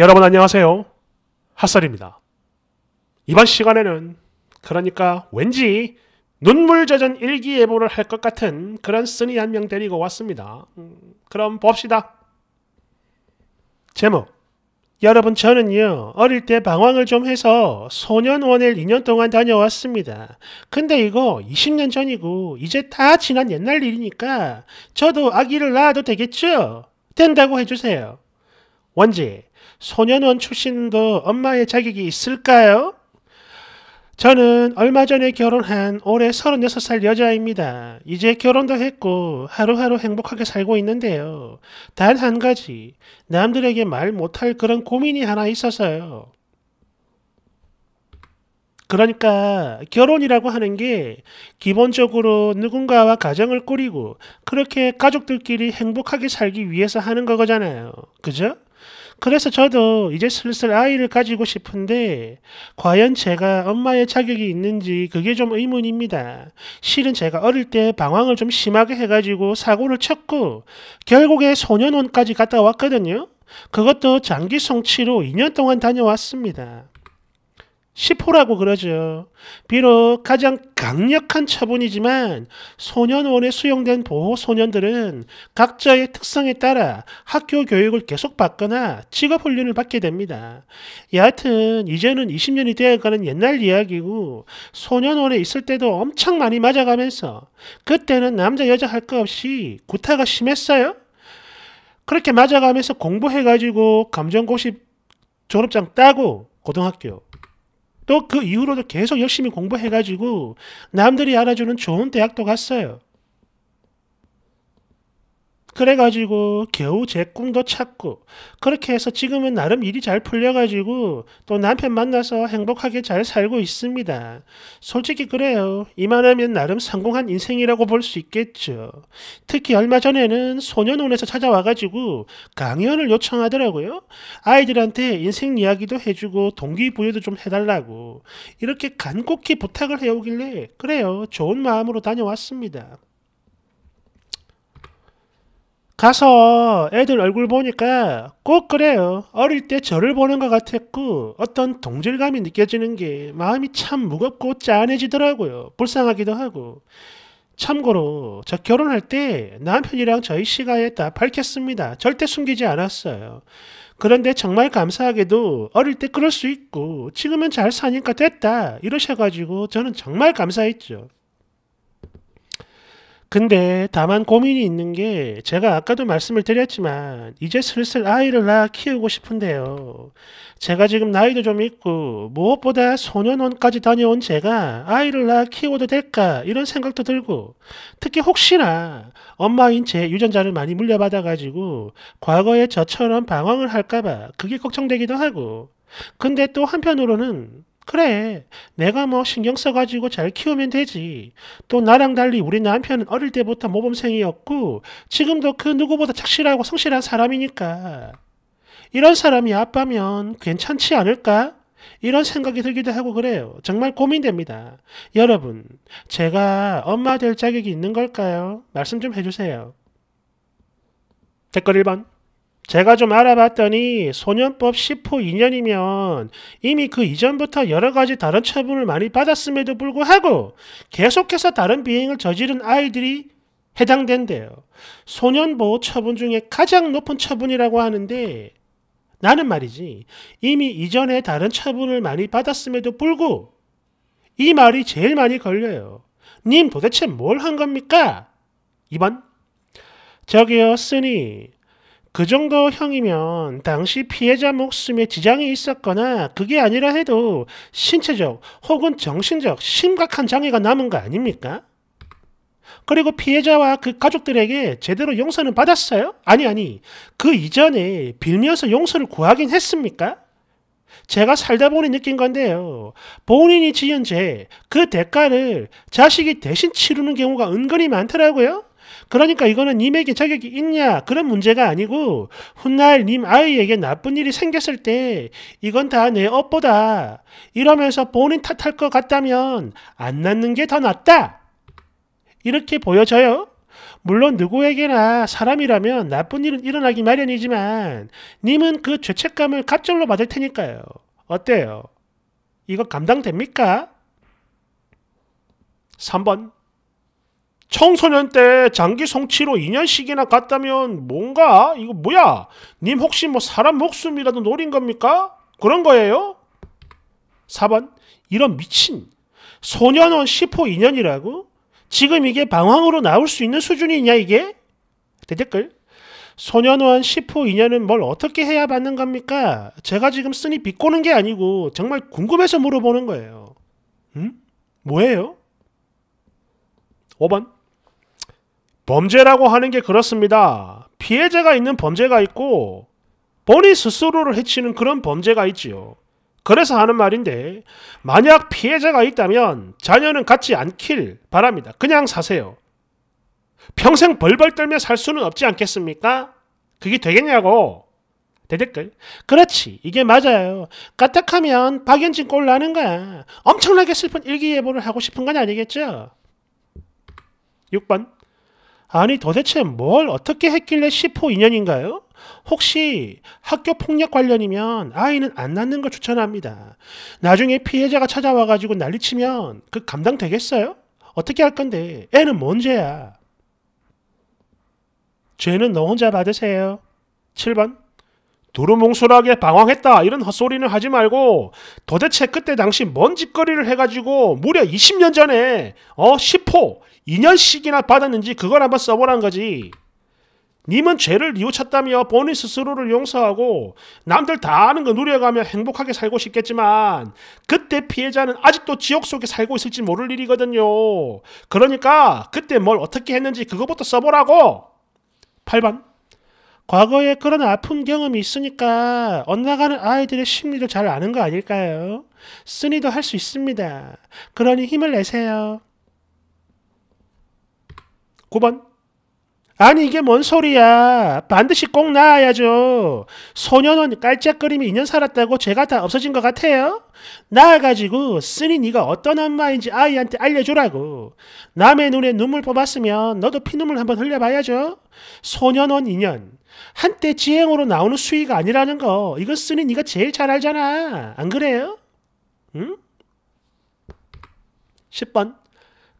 여러분 안녕하세요. 핫설입니다. 이번 시간에는 그러니까 왠지 눈물 젖은 일기예보를 할 것 같은 그런 쓰니 한 명 데리고 왔습니다. 음, 그럼 봅시다. 제목 여러분 저는요 어릴 때 방황을 좀 해서 소년원을 2년 동안 다녀왔습니다. 근데 이거 20년 전이고 이제 다 지난 옛날 일이니까 저도 아기를 낳아도 되겠죠? 된다고 해주세요. 원지 소년원 출신도 엄마의 자격이 있을까요? 저는 얼마 전에 결혼한 올해 36살 여자입니다. 이제 결혼도 했고 하루하루 행복하게 살고 있는데요. 단 한 가지, 남들에게 말 못할 그런 고민이 하나 있어서요. 그러니까 결혼이라고 하는 게 기본적으로 누군가와 가정을 꾸리고 그렇게 가족들끼리 행복하게 살기 위해서 하는 거잖아요. 그죠? 그래서 저도 이제 슬슬 아이를 가지고 싶은데 과연 제가 엄마의 자격이 있는지 그게 좀 의문입니다. 실은 제가 어릴 때 방황을 좀 심하게 해가지고 사고를 쳤고 결국에 소년원까지 갔다 왔거든요. 그것도 장기 송치로 2년 동안 다녀왔습니다. 1 0호라고 그러죠. 비록 가장 강력한 처분이지만 소년원에 수용된 보호 소년들은 각자의 특성에 따라 학교 교육을 계속 받거나 직업 훈련을 받게 됩니다. 여하튼 이제는 20년이 되어가는 옛날 이야기고 소년원에 있을 때도 엄청 많이 맞아가면서 그때는 남자 여자 할 것 없이 구타가 심했어요. 그렇게 맞아가면서 공부해가지고 감정고시 졸업장 따고 고등학교 또그 이후로도 계속 열심히 공부해가지고 남들이 알아주는 좋은 대학도 갔어요. 그래가지고 겨우 제 꿈도 찾고 그렇게 해서 지금은 나름 일이 잘 풀려가지고 또 남편 만나서 행복하게 잘 살고 있습니다. 솔직히 그래요. 이만하면 나름 성공한 인생이라고 볼 수 있겠죠. 특히 얼마 전에는 소년원에서 찾아와가지고 강연을 요청하더라고요. 아이들한테 인생 이야기도 해주고 동기부여도 좀 해달라고 이렇게 간곡히 부탁을 해오길래 그래요. 좋은 마음으로 다녀왔습니다. 가서 애들 얼굴 보니까 꼭 그래요. 어릴 때 저를 보는 것 같았고 어떤 동질감이 느껴지는 게 마음이 참 무겁고 짠해지더라고요. 불쌍하기도 하고. 참고로 저 결혼할 때 남편이랑 저희 시가에 다 밝혔습니다. 절대 숨기지 않았어요. 그런데 정말 감사하게도 어릴 때 그럴 수 있고 지금은 잘 사니까 됐다 이러셔가지고 저는 정말 감사했죠. 근데 다만 고민이 있는 게 제가 아까도 말씀을 드렸지만 이제 슬슬 아이를 낳아 키우고 싶은데요. 제가 지금 나이도 좀 있고 무엇보다 소년원까지 다녀온 제가 아이를 낳아 키워도 될까 이런 생각도 들고 특히 혹시나 엄마인 제 유전자를 많이 물려받아가지고 과거에 저처럼 방황을 할까봐 그게 걱정되기도 하고 근데 또 한편으로는 그래, 내가 뭐 신경 써가지고 잘 키우면 되지. 또 나랑 달리 우리 남편은 어릴 때부터 모범생이었고, 지금도 그 누구보다 착실하고 성실한 사람이니까. 이런 사람이 아빠면 괜찮지 않을까? 이런 생각이 들기도 하고 그래요. 정말 고민됩니다. 여러분, 제가 엄마 될 자격이 있는 걸까요? 말씀 좀 해주세요. 댓글 1번. 제가 좀 알아봤더니 소년법 10호 2년이면 이미 그 이전부터 여러 가지 다른 처분을 많이 받았음에도 불구하고 계속해서 다른 비행을 저지른 아이들이 해당된대요. 소년보호 처분 중에 가장 높은 처분이라고 하는데 나는 말이지 이미 이전에 다른 처분을 많이 받았음에도 불구 이 말이 제일 많이 걸려요. 님 도대체 뭘 한 겁니까? 2번 저기요 쓰니 그 정도 형이면 당시 피해자 목숨에 지장이 있었거나 그게 아니라 해도 신체적 혹은 정신적 심각한 장애가 남은 거 아닙니까? 그리고 피해자와 그 가족들에게 제대로 용서는 받았어요? 아니, 아니. 그 이전에 빌면서 용서를 구하긴 했습니까? 제가 살다 보니 느낀 건데요. 본인이 지은 죄, 그 대가를 자식이 대신 치르는 경우가 은근히 많더라고요. 그러니까 이거는 님에게 자격이 있냐 그런 문제가 아니고 훗날 님 아이에게 나쁜 일이 생겼을 때 이건 다내 업보다 이러면서 본인 탓할 것 같다면 안 낳는 게 더 낫다 이렇게 보여져요. 물론 누구에게나 사람이라면 나쁜 일은 일어나기 마련이지만 님은 그 죄책감을 갑절로 받을 테니까요. 어때요? 이거 감당됩니까? 3번 청소년 때 장기 성취로 2년씩이나 갔다면 뭔가 이거 뭐야? 님 혹시 뭐 사람 목숨이라도 노린 겁니까? 그런 거예요? 4번 이런 미친 소년원 10호 2년이라고? 지금 이게 방황으로 나올 수 있는 수준이냐 이게? 대댓글 소년원 10호 2년은 뭘 어떻게 해야 받는 겁니까? 제가 지금 쓰니 비꼬는 게 아니고 정말 궁금해서 물어보는 거예요. 응? 뭐예요? 5번 범죄라고 하는 게 그렇습니다. 피해자가 있는 범죄가 있고 본인 스스로를 해치는 그런 범죄가 있지요. 그래서 하는 말인데 만약 피해자가 있다면 자녀는 갖지 않길 바랍니다. 그냥 사세요. 평생 벌벌 떨며 살 수는 없지 않겠습니까? 그게 되겠냐고. 대댓글. 그렇지. 이게 맞아요. 까딱하면 박연진 꼴 나는 거야. 엄청나게 슬픈 일기예보를 하고 싶은 건 아니겠죠? 6번. 아니 도대체 뭘 어떻게 했길래 10호 인연인가요? 혹시 학교 폭력 관련이면 아이는 안 낳는 걸 추천합니다. 나중에 피해자가 찾아와가지고 난리치면 그 감당 되겠어요? 어떻게 할 건데 애는 뭔 죄야? 죄는 너 혼자 받으세요. 7번 두루뭉술하게 방황했다 이런 헛소리는 하지 말고 도대체 그때 당시 뭔 짓거리를 해가지고 무려 20년 전에 어 10호 2년씩이나 받았는지 그걸 한번 써보란 거지. 님은 죄를 뉘우쳤다며 본인 스스로를 용서하고 남들 다 아는 거 누려가며 행복하게 살고 싶겠지만 그때 피해자는 아직도 지옥 속에 살고 있을지 모를 일이거든요. 그러니까 그때 뭘 어떻게 했는지 그거부터 써보라고. 8번 과거에 그런 아픈 경험이 있으니까 엇나가는 아이들의 심리도 잘 아는 거 아닐까요? 쓰니도 할 수 있습니다. 그러니 힘을 내세요. 9번 아니 이게 뭔 소리야. 반드시 꼭 낳아야죠. 소년원깔짝거림이 2년 살았다고 죄가 다 없어진 것 같아요? 낳아가지고 쓰니 네가 어떤 엄마인지 아이한테 알려주라고. 남의 눈에 눈물 뽑았으면 너도 피눈물 한번 흘려봐야죠. 소년원 2년. 한때 지행으로 나오는 수위가 아니라는 거. 이거 쓰니 네가 제일 잘 알잖아. 안 그래요? 응? 10번.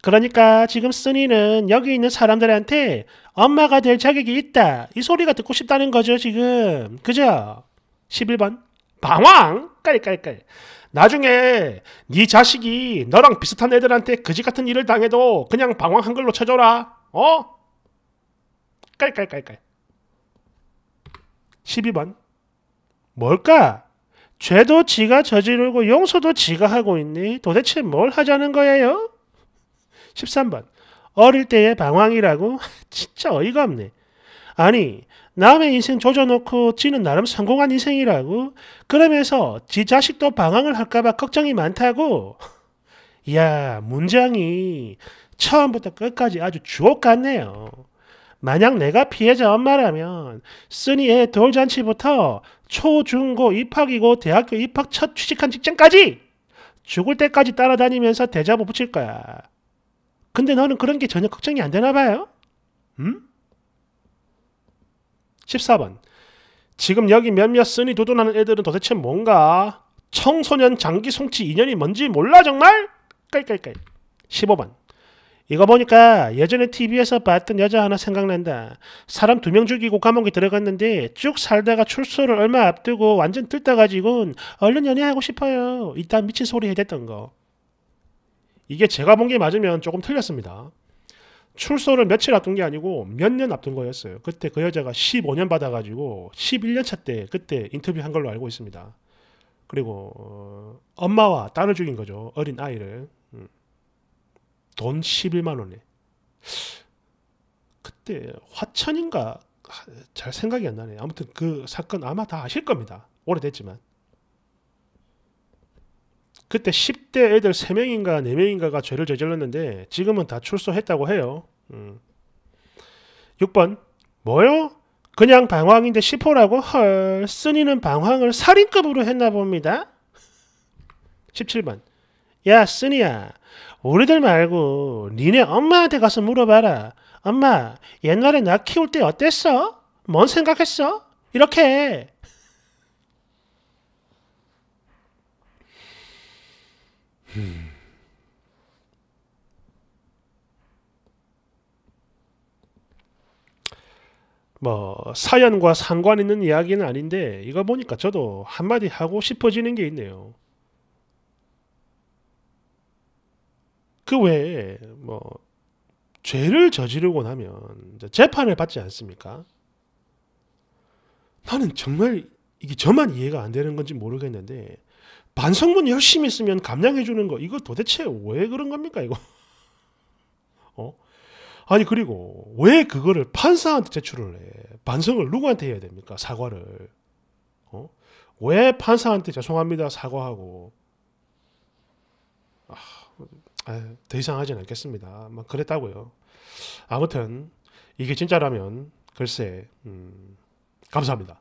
그러니까 지금 쓰니는 여기 있는 사람들한테 엄마가 될 자격이 있다. 이 소리가 듣고 싶다는 거죠, 지금. 그죠? 11번. 방황! 깔깔깔. 나중에 네 자식이 너랑 비슷한 애들한테 그지 같은 일을 당해도 그냥 방황한 걸로 쳐줘라. 어? 깔깔깔깔. 12번. 뭘까? 죄도 지가 저지르고 용서도 지가 하고 있니? 도대체 뭘 하자는 거예요? 13번. 어릴 때의 방황이라고? 진짜 어이가 없네. 아니, 남의 인생 조져놓고 지는 나름 성공한 인생이라고? 그러면서 지 자식도 방황을 할까봐 걱정이 많다고? 이야, 문장이 처음부터 끝까지 아주 주옥 같네요. 만약 내가 피해자 엄마라면 쓰니 의 돌잔치부터 초, 중, 고, 입학이고 대학교 입학 첫 취직한 직장까지 죽을 때까지 따라다니면서 대자보 붙일 거야. 근데 너는 그런 게 전혀 걱정이 안 되나 봐요. 응? 음? 14번. 지금 여기 몇몇 쓰니 도돈하는 애들은 도대체 뭔가? 청소년 장기 송치 인연이 뭔지 몰라 정말? 깔깔깔. 15번. 이거 보니까 예전에 TV에서 봤던 여자 하나 생각난다. 사람 두 명 죽이고 감옥에 들어갔는데 쭉 살다가 출소를 얼마 앞두고 완전 뜰다가지고 얼른 연애하고 싶어요. 이딴 미친 소리 해댔던 거. 이게 제가 본 게 맞으면 조금 틀렸습니다. 출소를 며칠 앞둔 게 아니고 몇 년 앞둔 거였어요. 그때 그 여자가 15년 받아가지고 11년 차 때 그때 인터뷰한 걸로 알고 있습니다. 그리고 어, 엄마와 딸을 죽인 거죠. 어린 아이를. 음. 돈 11만 원에. 그때 화천인가 잘 생각이 안 나네. 아무튼 그 사건 아마 다 아실 겁니다. 오래됐지만. 그때 10대 애들 3명인가 4명인가가 죄를 저질렀는데 지금은 다 출소했다고 해요. 음. 6번 뭐요? 그냥 방황인데 10호라고? 헐 쓰니는 방황을 살인급으로 했나 봅니다. 17번 야 쓰니야 우리들 말고 니네 엄마한테 가서 물어봐라. 엄마 옛날에 나 키울 때 어땠어? 뭔 생각했어? 이렇게 뭐 사연과 상관 있는 이야기는 아닌데 이거 보니까 저도 한마디 하고 싶어지는 게 있네요. 그 외에 뭐 죄를 저지르고 나면 재판을 받지 않습니까? 나는 정말 이게 저만 이해가 안 되는 건지 모르겠는데 반성문 열심히 쓰면 감량해 주는 거 이거 도대체 왜 그런 겁니까 이거? 어? 아니 그리고 왜 그거를 판사한테 제출을 해? 반성을 누구한테 해야 됩니까? 사과를. 어? 왜 판사한테 죄송합니다 사과하고 아, 아, 더 이상 하진 않겠습니다. 막 뭐 그랬다고요. 아무튼 이게 진짜라면 글쎄 음, 감사합니다.